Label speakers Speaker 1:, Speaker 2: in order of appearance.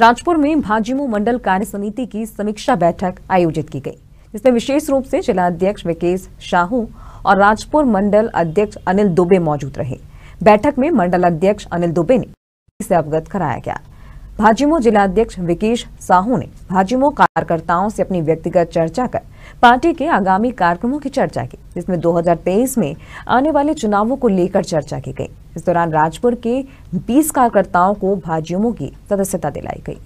Speaker 1: राजपुर में भाजीमू मंडल कार्य समिति की समीक्षा बैठक आयोजित की गई जिसमें विशेष रूप से जिलाध्यक्ष विकेश शाहू और राजपुर मंडल अध्यक्ष अनिल दुबे मौजूद रहे बैठक में मंडल अध्यक्ष अनिल दुबे ने इसे अवगत कराया गया भाजीमो जिलाध्यक्ष विकेश साहू ने भाजीमो कार्यकर्ताओं से अपनी व्यक्तिगत चर्चा कर पार्टी के आगामी कार्यक्रमों की चर्चा की जिसमें 2023 में आने वाले चुनावों को लेकर चर्चा की गई इस दौरान राजपुर के 20 कार्यकर्ताओं को भाजीमो की सदस्यता दिलाई गई